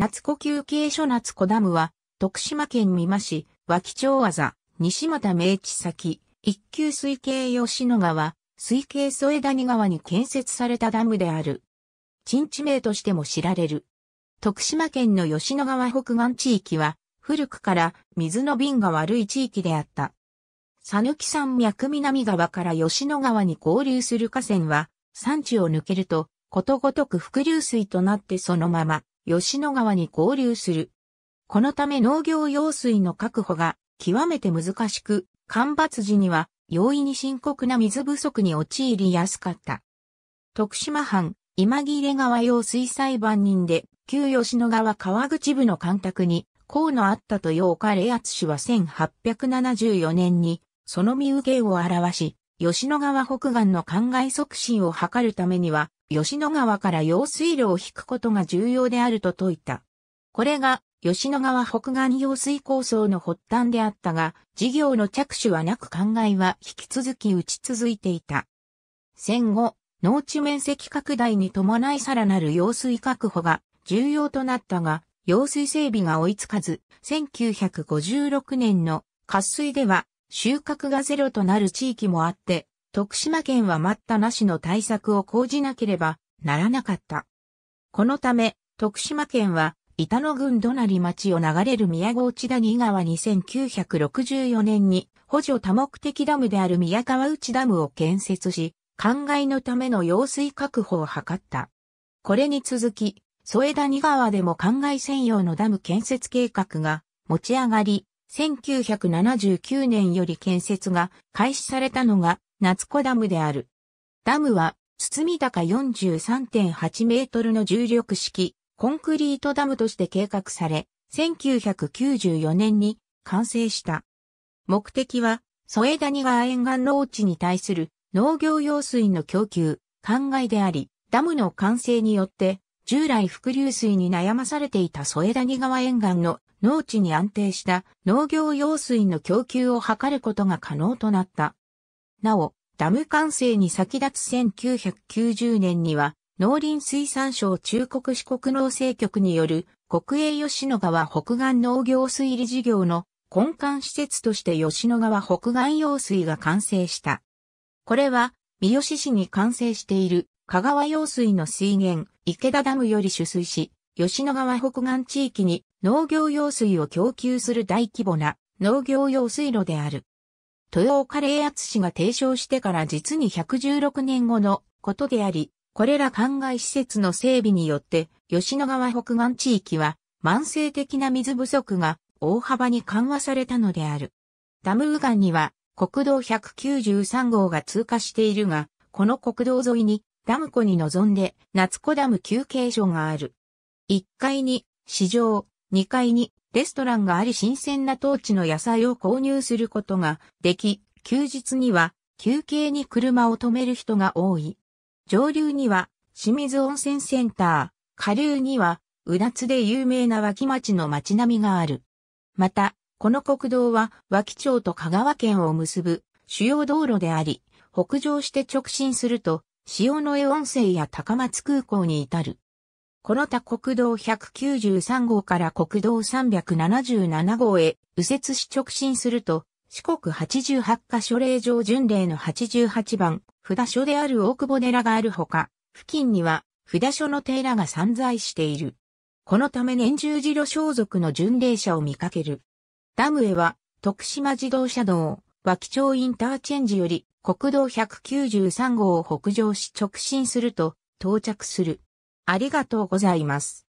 夏子休憩所夏子ダムは、徳島県美馬市、脇町技、西又明治先、一級水系吉野川、水系添谷川に建設されたダムである。陳地名としても知られる。徳島県の吉野川北岸地域は、古くから水の瓶が悪い地域であった。佐抜山脈南側から吉野川に合流する河川は、山地を抜けると、ことごとく伏流水となってそのまま、吉野川に合流する。このため農業用水の確保が極めて難しく、干ばつ時には容易に深刻な水不足に陥りやすかった。徳島藩今切川用水裁判人で、旧吉野川川口部の干拓に、河野あったと陽岡礼厚氏は1874年に、その身請けを表し、吉野川北岸の灌漑促進を図るためには、吉野川から用水路を引くことが重要であると説いた。これが、吉野川北岸用水構想の発端であったが、事業の着手はなく灌漑は引き続き打ち続いていた。戦後、農地面積拡大に伴いさらなる用水確保が重要となったが、用水整備が追いつかず、1956年の渇水では収穫がゼロとなる地域もあって、徳島県は待ったなしの対策を講じなければならなかった。このため、徳島県は、板野郡隣町を流れる宮河内谷川2964年に補助多目的ダムである宮川内ダムを建設し、灌漑のための用水確保を図った。これに続き、添田谷川でも灌漑専用のダム建設計画が持ち上がり、1979年より建設が開始されたのが夏子ダムである。ダムは、堤高43.8メートルの重力式コンクリートダムとして計画され、1994年に完成した。目的は、添谷川沿岸農地に対する農業用水の供給、灌漑であり、ダムの完成によって、従来伏流水に悩まされていた添谷川沿岸の農地に安定した農業用水の供給を図ることが可能となった。なお、ダム完成に先立つ1990年には、農林水産省中国四国農政局による国営吉野川北岸農業水利事業の根幹施設として吉野川北岸用水が完成した。これは、三好市に完成している香川用水の水源、池田ダムより取水し、吉野川北岸地域に農業用水を供給する大規模な農業用水路である。豊岡霊圧氏が提唱してから実に116年後のことであり、これら灌漑施設の整備によって、吉野川北岸地域は慢性的な水不足が大幅に緩和されたのである。ダム右岸には国道193号が通過しているが、この国道沿いにダム湖に臨んで夏湖ダム休憩所がある。1階に市場、2階にレストランがあり新鮮な当地の野菜を購入することができ、休日には休憩に車を止める人が多い。上流には清水温泉センター、下流にはうなつで有名な脇町の町並みがある。また、この国道は脇町と香川県を結ぶ主要道路であり、北上して直進すると、塩野江温泉や高松空港に至る。この他国道193号から国道377号へ右折し直進すると、四国88カ所令状巡礼の88番、札所である大久保寺があるほか、付近には札所の寺が散在している。このため年中次路装束の巡礼者を見かける。ダムへは、徳島自動車道、脇町インターチェンジより、国道193号を北上し直進すると、到着する。ありがとうございます。